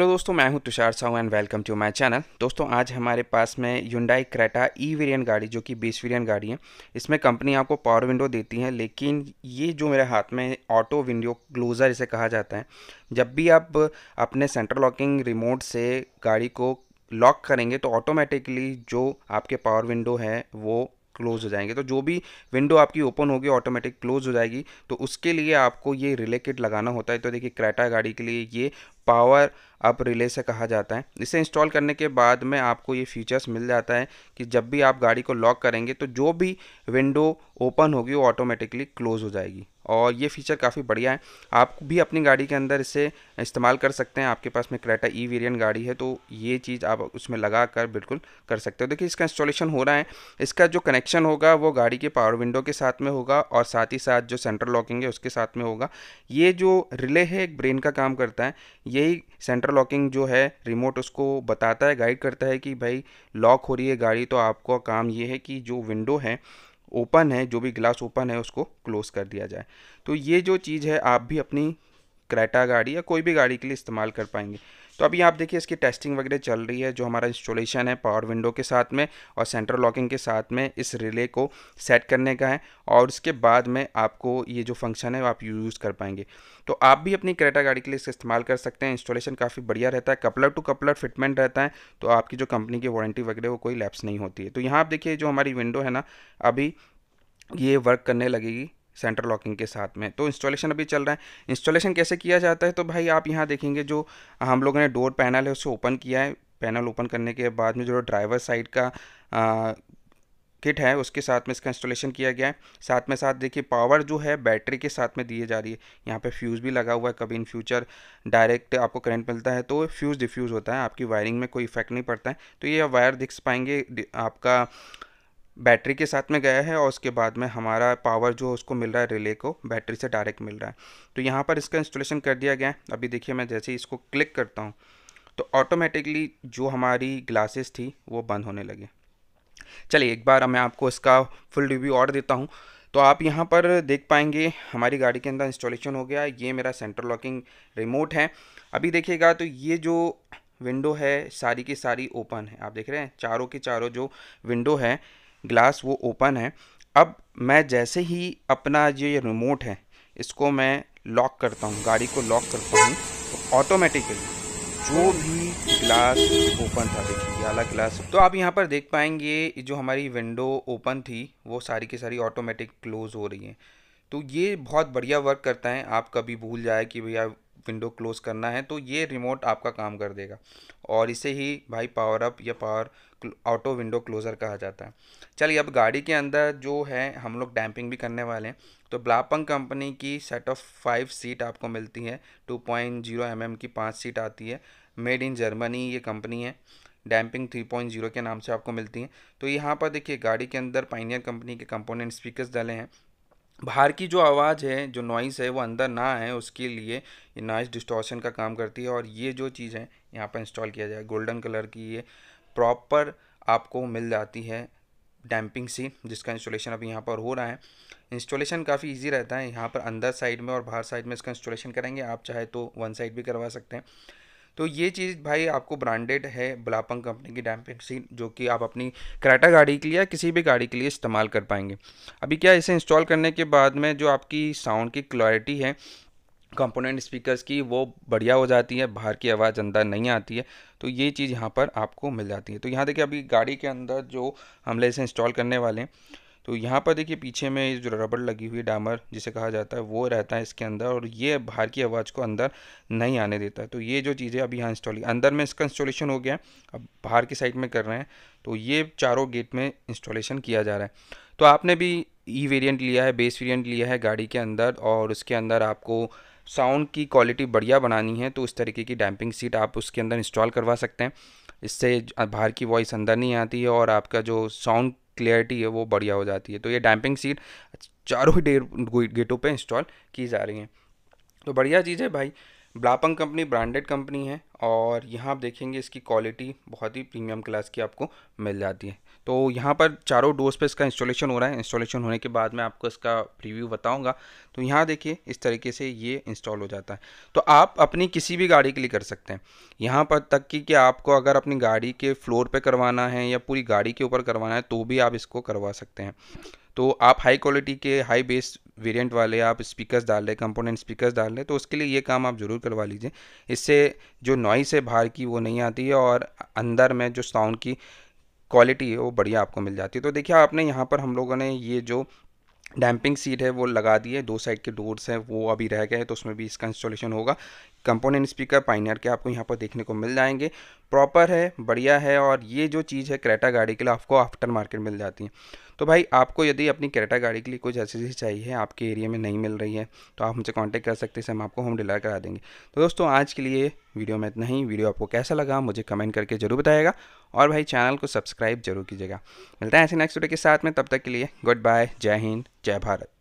hello दोस्तों मैं हूं Tushar Sahu and welcome to my channel दोस्तों आज हमारे पास में युंडाई क्रेटा ई वेरियन गाड़ी जो कि बीस वेरियन गाड़ी है इसमें कंपनी आपको पावर विंडो देती है लेकिन ये जो मेरे हाथ में ऑटो विंडो क्लोज़र इसे कहा जाता है जब भी आप अपने सेंटर लॉकिंग रिमोट से गाड़ी को लॉक करेंगे तो ऑटोमेटिकली जो आपके पावर विंडो है वो क्लोज़ हो जाएंगे तो जो भी विंडो आपकी ओपन होगी ऑटोमेटिक क्लोज़ हो जाएगी तो उसके लिए आपको ये रिले किट लगाना होता है तो देखिए क्रेटा गाड़ी के लिए ये पावर अप रिले से कहा जाता है इसे इंस्टॉल करने के बाद में आपको ये फीचर्स मिल जाता है कि जब भी आप गाड़ी को लॉक करेंगे तो जो भी विंडो ओपन होगी वो ऑटोमेटिकली क्लोज़ हो जाएगी और ये फीचर काफ़ी बढ़िया है आप भी अपनी गाड़ी के अंदर इसे इस्तेमाल कर सकते हैं आपके पास में क्रेटा ई वेरियन गाड़ी है तो ये चीज़ आप उसमें लगा कर बिल्कुल कर सकते हो देखिए इसका इंस्टॉलेशन हो रहा है इसका जो कनेक्शन होगा वो गाड़ी के पावर विंडो के साथ में होगा और साथ ही साथ जो सेंट्रल लॉकिंग है उसके साथ में होगा ये जो रिले है एक ब्रेन का काम करता है ये यही सेंटर लॉकिंग जो है रिमोट उसको बताता है गाइड करता है कि भाई लॉक हो रही है गाड़ी तो आपका काम ये है कि जो विंडो है ओपन है जो भी ग्लास ओपन है उसको क्लोज़ कर दिया जाए तो ये जो चीज़ है आप भी अपनी क्रेटा गाड़ी या कोई भी गाड़ी के लिए इस्तेमाल कर पाएंगे तो अभी आप देखिए इसकी टेस्टिंग वगैरह चल रही है जो हमारा इंस्टॉलेशन है पावर विंडो के साथ में और सेंटर लॉकिंग के साथ में इस रिले को सेट करने का है और उसके बाद में आपको ये जो फंक्शन है वो आप यूज़ कर पाएंगे तो आप भी अपनी क्रेटा गाड़ी के लिए इसका इस्तेमाल कर सकते हैं इंस्टॉलेशन काफ़ी बढ़िया रहता है कपलर टू कपलर फिटमेंट रहता है तो आपकी जो कंपनी की वारंटी वगैरह वो कोई लैप्स नहीं होती है तो यहाँ आप देखिए जो हमारी विंडो है ना अभी ये वर्क करने लगेगी सेंटर लॉकिंग के साथ में तो इंस्टॉलेशन अभी चल रहा है इंस्टॉलेशन कैसे किया जाता है तो भाई आप यहाँ देखेंगे जो हम लोगों ने डोर पैनल है उसे ओपन किया है पैनल ओपन करने के बाद में जो ड्राइवर साइड का आ, किट है उसके साथ में इसका इंस्टॉलेशन किया गया है साथ में साथ देखिए पावर जो है बैटरी के साथ में दिए जा रही है यहाँ पे फ्यूज़ भी लगा हुआ है कभी इन फ्यूचर डायरेक्ट आपको करंट मिलता है तो फ्यूज़ डिफ्यूज़ होता है आपकी वायरिंग में कोई इफेक्ट नहीं पड़ता है तो ये वायर दिख पाएंगे आपका बैटरी के साथ में गया है और उसके बाद में हमारा पावर जो उसको मिल रहा है रिले को बैटरी से डायरेक्ट मिल रहा है तो यहाँ पर इसका इंस्टॉलेशन कर दिया गया है अभी देखिए मैं जैसे ही इसको क्लिक करता हूँ तो ऑटोमेटिकली जो हमारी ग्लासेस थी वो बंद होने लगे चलिए एक बार मैं आपको इसका फुल रिव्यू और देता हूँ तो आप यहाँ पर देख पाएंगे हमारी गाड़ी के अंदर इंस्टॉलेशन हो गया ये मेरा सेंटर लॉकिंग रिमोट है अभी देखिएगा तो ये जो विंडो है सारी की सारी ओपन है आप देख रहे हैं चारों के चारों जो विंडो है ग्लास वो ओपन है अब मैं जैसे ही अपना जो ये रिमोट है इसको मैं लॉक करता हूँ गाड़ी को लॉक करता हूँ तो ऑटोमेटिकली जो भी ग्लास ओपन था देखिए आला ग्लास तो आप यहाँ पर देख पाएंगे जो हमारी विंडो ओपन थी वो सारी की सारी ऑटोमेटिक क्लोज़ हो रही है तो ये बहुत बढ़िया वर्क करता है आप कभी भूल जाए कि भैया विंडो क्लोज करना है तो ये रिमोट आपका काम कर देगा और इसे ही भाई पावर अप या पावर ऑटो विंडो क्लोज़र कहा जाता है चलिए अब गाड़ी के अंदर जो है हम लोग डैम्पिंग भी करने वाले हैं तो ब्लापंग कंपनी की सेट ऑफ फाइव सीट आपको मिलती है two point zero M M की पाँच सीट आती है मेड इन जर्मनी ये कंपनी है डैम्पिंग 3.0 के नाम से आपको मिलती है तो यहाँ पर देखिए गाड़ी के अंदर पाइनियर कंपनी के कंपोनेंट स्पीकर्स डाले हैं बाहर की जो आवाज़ है जो नॉइस है वो अंदर ना आए उसके लिए ये नॉइस डिस्टॉर्शन का काम करती है और ये जो चीज़ है यहाँ पर इंस्टॉल किया जाए गोल्डन कलर की ये प्रॉपर आपको मिल जाती है डैम्पिंग सी जिसका इंस्टॉलेशन अभी यहाँ पर हो रहा है इंस्टॉलेशन काफ़ी इजी रहता है यहाँ पर अंदर साइड में और बाहर साइड में इसका इंस्टॉलेशन करेंगे आप चाहे तो वन साइड भी करवा सकते हैं तो ये चीज़ भाई आपको ब्रांडेड है ब्लापंग कंपनी की डैम्पिंग जो कि आप अपनी क्रेटा गाड़ी के लिए या किसी भी गाड़ी के लिए इस्तेमाल कर पाएंगे अभी क्या इसे इंस्टॉल करने के बाद में जो आपकी साउंड की क्लैरिटी है कंपोनेंट स्पीकर्स की वो बढ़िया हो जाती है बाहर की आवाज़ अंदर नहीं आती है तो ये चीज़ यहाँ पर आपको मिल जाती है तो यहाँ देखिए अभी गाड़ी के अंदर जो हमले इसे इंस्टॉल करने वाले हैं तो यहाँ पर देखिए पीछे में जो रबड़ लगी हुई डामर जिसे कहा जाता है वो रहता है इसके अंदर और ये बाहर की आवाज़ को अंदर नहीं आने देता है तो ये जो चीज़ें अभी यहाँ इंस्टॉल अंदर में इसका इंस्टॉलेशन हो गया अब बाहर की साइड में कर रहे हैं तो ये चारों गेट में इंस्टॉलेशन किया जा रहा है तो आपने भी ई e वेरियंट लिया है बेस वेरियंट लिया है गाड़ी के अंदर और उसके अंदर आपको साउंड की क्वालिटी बढ़िया बनानी है तो उस तरीके की डैम्पिंग सीट आप उसके अंदर इंस्टॉल करवा सकते हैं इससे बाहर की वॉइस अंदर नहीं आती है और आपका जो साउंड क्लियरिटी है वो बढ़िया हो जाती है तो ये डैम्पिंग सीट चारों ही गेटों पर इंस्टॉल की जा रही हैं तो बढ़िया चीज़ है भाई ब्लापंग कंपनी ब्रांडेड कंपनी है और यहाँ आप देखेंगे इसकी क्वालिटी बहुत ही प्रीमियम क्लास की आपको मिल जाती है तो यहाँ पर चारों डोर्स पे इसका इंस्टॉलेशन हो रहा है इंस्टॉलेशन होने के बाद मैं आपको इसका प्रीव्यू बताऊँगा तो यहाँ देखिए इस तरीके से ये इंस्टॉल हो जाता है तो आप अपनी किसी भी गाड़ी के लिए कर सकते हैं यहाँ पर तक कि कि आपको अगर अपनी गाड़ी के फ्लोर पर करवाना है या पूरी गाड़ी के ऊपर करवाना है तो भी आप इसको करवा सकते हैं तो आप हाई क्वालिटी के हाई बेस वेरिएंट वाले आप स्पीकर्स डाल रहे कंपोनेंट स्पीकर्स डाल रहे तो उसके लिए ये काम आप ज़रूर करवा लीजिए इससे जो नॉइस है बाहर की वो नहीं आती है और अंदर में जो साउंड की क्वालिटी है वो बढ़िया आपको मिल जाती है तो देखिए आपने यहाँ पर हम लोगों ने ये जो डैम्पिंग सीट है वो लगा दी है दो साइड के डोर्स हैं वो अभी रह गए तो उसमें भी इसका इंस्टॉलेशन होगा कंपोनेंट स्पीकर पाइनियर के आपको यहाँ पर देखने को मिल जाएंगे प्रॉपर है बढ़िया है और ये जो चीज़ है क्रेटा गाड़ी के लिए आपको आफ्टर मार्केट मिल जाती है तो भाई आपको यदि अपनी क्रेटा गाड़ी के लिए कुछ ऐसी चीज़ चाहिए आपके एरिया में नहीं मिल रही है तो आप हमसे कांटेक्ट कर सकते हैं हम आपको होम डिलीवर करा देंगे तो दोस्तों आज के लिए वीडियो में इतना ही वीडियो आपको कैसा लगा मुझे कमेंट करके जरूर बताएगा और भाई चैनल को सब्सक्राइब जरूर कीजिएगा मिलता है ऐसे नेक्स्ट वीडियो के साथ में तब तक के लिए गुड बाय जय हिंद जय भारत